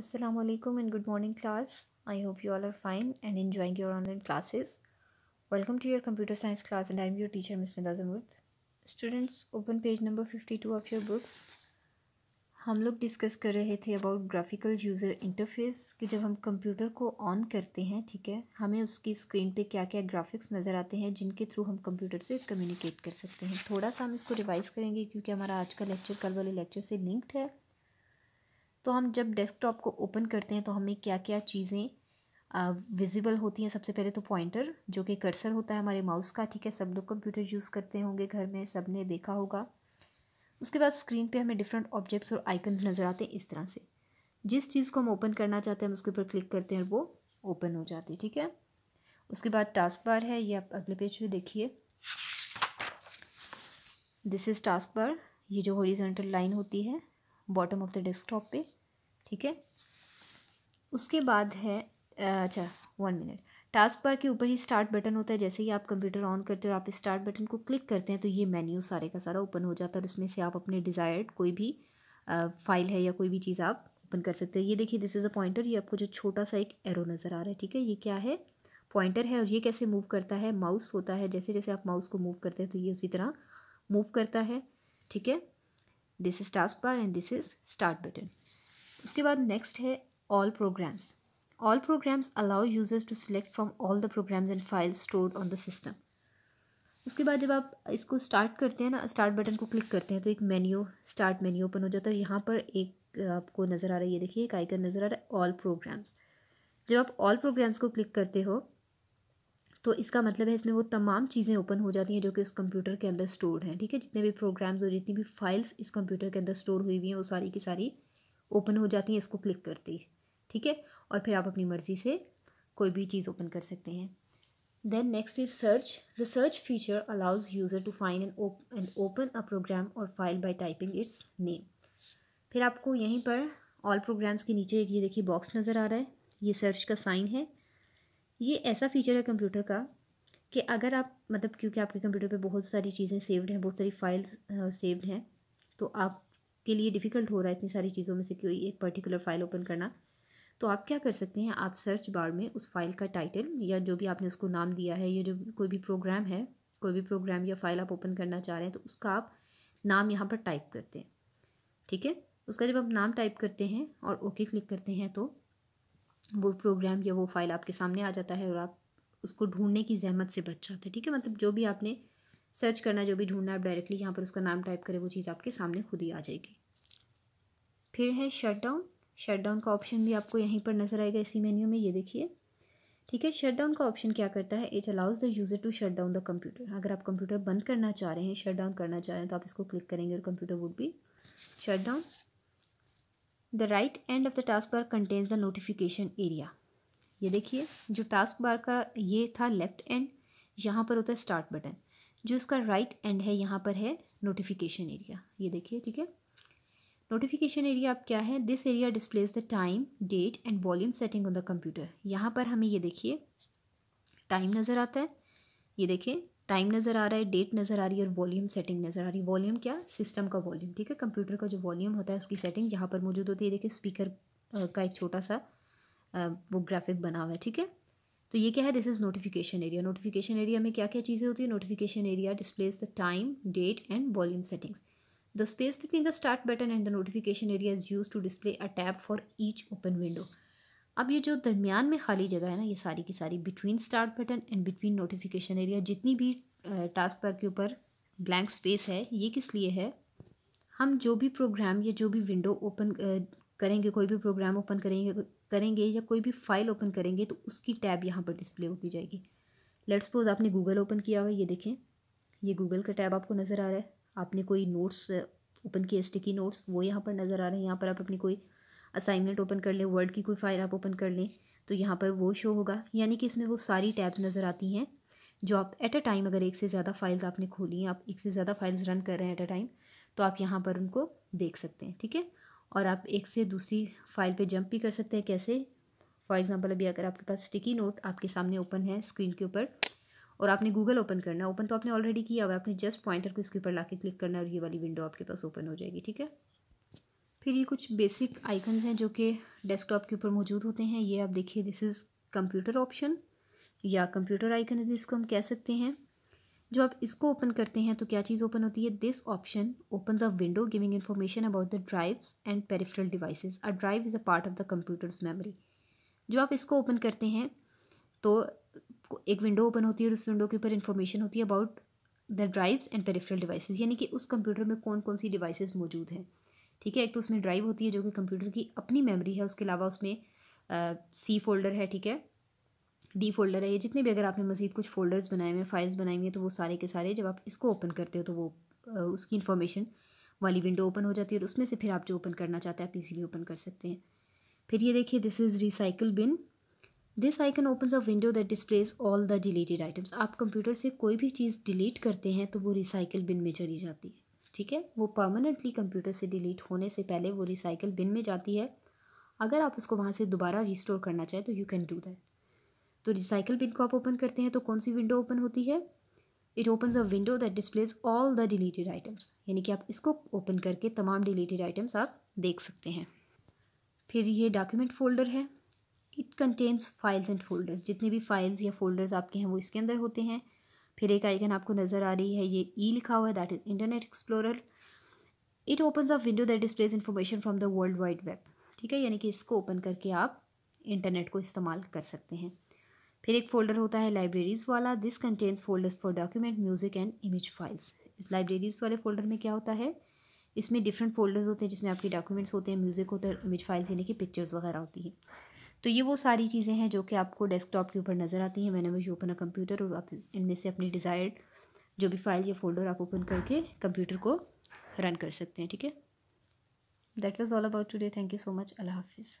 Assalamu alaikum and good morning class. I hope you all are fine and enjoying your online classes. Welcome to your computer science class and I am your teacher Ms. Meda Zamrud. Students, open page number 52 of your books. हम लोग discuss कर रहे थे about graphical user interface कि जब हम computer को on करते हैं ठीक है हमें उसकी स्क्रीन पे क्या क्या ग्राफिक्स नज़र आते हैं जिनके थ्रू हम कंप्यूटर से कम्युनिकेट कर सकते हैं थोड़ा सा हम इसको रिवाइज़ करेंगे क्योंकि हमारा आज का लेक्चर कल वाले लेक्चर से लिंक्ड है तो हम जब डेस्कटॉप को ओपन करते हैं तो हमें क्या क्या चीज़ें विजिबल होती हैं सबसे पहले तो पॉइंटर जो कि कर्सर होता है हमारे माउस का ठीक है सब लोग कंप्यूटर यूज़ करते होंगे घर में सब ने देखा होगा उसके बाद स्क्रीन पे हमें डिफरेंट ऑब्जेक्ट्स और आइकन नज़र आते हैं इस तरह से जिस चीज़ को हम ओपन करना चाहते हैं हम उसके ऊपर क्लिक करते हैं और वो ओपन हो जाती है ठीक है उसके बाद टास्क बार है ये आप अगले पेज पर देखिए दिस इज़ टास्क बार ये जो हॉरिजेंटल लाइन होती है बॉटम ऑफ द डेस्कटॉप पे ठीक है उसके बाद है अच्छा वन मिनट टास्क बार के ऊपर ही स्टार्ट बटन होता है जैसे ही आप कंप्यूटर ऑन करते हो और आप स्टार्ट बटन को क्लिक करते हैं तो ये मेन्यू सारे का सारा ओपन हो जाता है और इसमें से आप अपने डिज़ायर्ड कोई भी फाइल है या कोई भी चीज़ आप ओपन कर सकते हैं ये देखिए दिस इज़ अ पॉइंटर ये आपको जो छोटा सा एक एरो नज़र आ रहा है ठीक है ये क्या है पॉइंटर है और ये कैसे मूव करता है माउस होता है जैसे जैसे आप माउस को मूव करते हैं तो ये उसी तरह मूव करता है ठीक है this is task bar and this is start button उसके बाद नेक्स्ट है all programs all programs allow users to select from all the programs and files stored on the system उसके बाद जब आप इसको स्टार्ट करते हैं ना स्टार्ट बटन को क्लिक करते हैं तो एक मेन्यू स्टार्ट मेन्यू ओपन हो जाता है यहाँ पर एक आपको नज़र आ रहा है ये देखिए एक आइकन नज़र आ रहा है ऑल प्रोग्राम्स जब आप ऑल प्रोग्राम्स को क्लिक करते हो तो इसका मतलब है इसमें वो तमाम चीज़ें ओपन हो जाती हैं जो कि उस कंप्यूटर के अंदर स्टोर हैं ठीक है जितने भी प्रोग्राम्स और जितनी भी फाइल्स इस कंप्यूटर के अंदर स्टोर हुई हुई हैं वो सारी की सारी ओपन हो जाती हैं इसको क्लिक करते ही ठीक है और फिर आप अपनी मर्ज़ी से कोई भी चीज़ ओपन कर सकते हैं then next is search the search feature allows user to find an op and open a program or file by typing its name फिर आपको यहीं पर ऑल प्रोग्राम्स के नीचे एक ये देखिए बॉक्स नज़र आ रहा है ये सर्च का साइन है ये ऐसा फीचर है कंप्यूटर का कि अगर आप मतलब क्योंकि आपके कंप्यूटर पे बहुत सारी चीज़ें सेव्ड हैं बहुत सारी फाइल्स सेव्ड हैं तो आपके लिए डिफ़िकल्ट हो रहा है इतनी सारी चीज़ों में से कोई एक पर्टिकुलर फ़ाइल ओपन करना तो आप क्या कर सकते हैं आप सर्च बार में उस फाइल का टाइटल या जो भी आपने उसको नाम दिया है या जो कोई भी प्रोग्राम है कोई भी प्रोग्राम या फाइल आप ओपन करना चाह रहे हैं तो उसका आप नाम यहाँ पर टाइप करते हैं ठीक है उसका जब आप नाम टाइप करते हैं और ओके क्लिक करते हैं तो वो प्रोग्राम या वो फाइल आपके सामने आ जाता है और आप उसको ढूंढने की जहमत से बच जाते हैं ठीक है मतलब जो भी आपने सर्च करना जो भी ढूंढना आप डायरेक्टली यहाँ पर उसका नाम टाइप करें वो चीज़ आपके सामने खुद ही आ जाएगी फिर है शट डाउन शट डाउन का ऑप्शन भी आपको यहीं पर नज़र आएगा इसी मेन्यू में ये देखिए ठीक है शट डाउन का ऑप्शन क्या करता है it allows the user to shut down the computer अगर आप कंप्यूटर बंद करना चाह रहे हैं शट डाउन करना चाह रहे हैं तो आप इसको क्लिक करेंगे और कंप्यूटर वुड भी shut down the right end of the task bar contains the notification area ये देखिए जो टास्क बार का ये था लेफ़्ट एंड यहाँ पर होता है स्टार्ट बटन जो इसका राइट right एंड है यहाँ पर है नोटिफिकेशन एरिया ये देखिए ठीक है नोटिफिकेशन एरिया अब क्या है this area displays the time date and volume setting on the computer यहाँ पर हमें ये देखिए टाइम नज़र आता है ये देखिए टाइम नज़र आ रहा है डेट नज़र आ रही है और वॉल्यूम सेटिंग नज़र आ रही है वॉल्यूम क्या सिस्टम का वॉल्यूम ठीक है कंप्यूटर का जो वॉल्यूम होता है उसकी सेटिंग यहाँ पर मौजूद होती है देखिए स्पीकर का एक छोटा सा वो ग्राफिक बना हुआ है ठीक है तो ये क्या है this is notification area notification area में क्या क्या चीज़ें होती है notification area displays the time date and volume settings the space between the start button and the notification area is use to display a tab for each open window अब ये जो दरमियान में खाली जगह है ना ये सारी की सारी between start button and between notification area जितनी भी टास्क पर के ऊपर ब्लैंक स्पेस है ये किस लिए है हम जो भी प्रोग्राम या जो भी विंडो ओपन करेंगे कोई भी प्रोग्राम ओपन करेंगे करेंगे या कोई भी फाइल ओपन करेंगे तो उसकी टैब यहाँ पर डिस्प्ले होती जाएगी लेट्स सपोज आपने गूगल ओपन किया हुआ ये देखें ये गूगल का टैब आपको नज़र आ रहा है आपने कोई नोट्स ओपन किए स्टिकी नोट्स वो यहाँ पर नज़र आ रहे हैं यहाँ पर आप अपनी कोई असाइनमेंट ओपन कर लें वर्ड की कोई फाइल आप ओपन कर लें तो यहाँ पर वो शो होगा यानी कि इसमें वो सारी टैब्स नज़र आती हैं जो आप एट अ टाइम अगर एक से ज़्यादा फाइल्स आपने खोली हैं आप एक से ज़्यादा फाइल्स रन कर रहे हैं एट अ टाइम तो आप यहाँ पर उनको देख सकते हैं ठीक है और आप एक से दूसरी फाइल पर जंप भी कर सकते हैं कैसे फॉर एग्ज़ाम्पल अभी अगर आपके पास स्टिकी नोट आपके सामने ओपन है स्क्रीन के ऊपर और आपने गूगल ओपन करना है ओपन तो आपने ऑलरेडी किया हुआ आपने जस्ट पॉइंटर को इसके ऊपर ला क्लिक करना है और ये वाली विंडो आपके पास ओपन हो जाएगी ठीक है फिर ये कुछ बेसिक आइकन हैं जो कि डेस्कटॉप के ऊपर मौजूद होते हैं ये आप देखिए दिस इज़ कंप्यूटर ऑप्शन या कंप्यूटर आइकन है जिसको हम कह सकते हैं जब आप इसको ओपन करते हैं तो क्या चीज़ ओपन होती है this option open a window giving information about the drives and peripheral devices a drive is a part of the computer's memory जब आप इसको ओपन करते हैं तो एक विंडो ओपन होती है और उस विंडो के ऊपर इन्फॉर्मेशन होती है about the drives and peripheral devices यानी कि उस कंप्यूटर में कौन कौन सी डिवाइसेस मौजूद हैं ठीक है एक तो उसमें ड्राइव होती है जो कि कंप्यूटर की अपनी मेमोरी है उसके अलावा उसमें सी फोल्डर है ठीक है डी फोल्डर है ये जितने भी अगर आपने मज़ीद कुछ फोल्डर्स बनाए हुए हैं फाइल्स बनाई हुई हैं तो वो सारे के सारे जब आप इसको ओपन करते हो तो वो उसकी इन्फॉर्मेशन वाली विंडो ओपन हो जाती है और उसमें से फिर आप जो ओपन करना चाहते हैं आप इजीली ओपन कर सकते हैं फिर ये देखिए this is recycle bin this icon open a window that displays all the deleted items आप कंप्यूटर से कोई भी चीज़ डिलीट करते हैं तो वो रिसाइकल बिन में चली जाती है ठीक है वो परमानेंटली कंप्यूटर से डिलीट होने से पहले वो रिसाइकल बिन में जाती है अगर आप उसको वहाँ से दोबारा रिस्टोर करना चाहें तो यू कैन डू दैट तो रिसाइकल बिन को आप ओपन करते हैं तो कौन सी विंडो ओपन होती है it opens a window that displays all the deleted items यानी कि आप इसको ओपन करके तमाम डिलीटेड आइटम्स आप देख सकते हैं फिर ये डॉक्यूमेंट फोल्डर है it contains files and folders जितने भी फाइल्स या फोल्डर्स आपके हैं वो इसके अंदर होते हैं फिर एक आइकन आपको नज़र आ रही है ये ई लिखा हुआ है that is internet explorer it opens a window that displays information from the world wide web ठीक है यानी कि इसको ओपन करके आप इंटरनेट को इस्तेमाल कर सकते हैं फिर एक फ़ोल्डर होता है लाइब्रेरीज़ वाला this contains folders for document music and image files libraries वाले फोल्डर में क्या होता है इसमें डिफरेंट फोल्डर्स होते हैं जिसमें आपके डॉक्यूमेंट्स होते हैं म्यूज़िक होता है इमेज फाइल्स यानी कि पिक्चर्स वगैरह होती हैं तो ये वो सारी चीज़ें हैं जो कि आपको डेस्कटॉप के ऊपर नज़र आती हैं मैंने वो ओपन अ कंप्यूटर और आप इनमें से अपनी डिज़ायर्ड जो भी फाइल या फोल्डर आप ओपन करके कंप्यूटर को रन कर सकते हैं ठीक है that was all about today thank you so much अल्लाह हाफिज़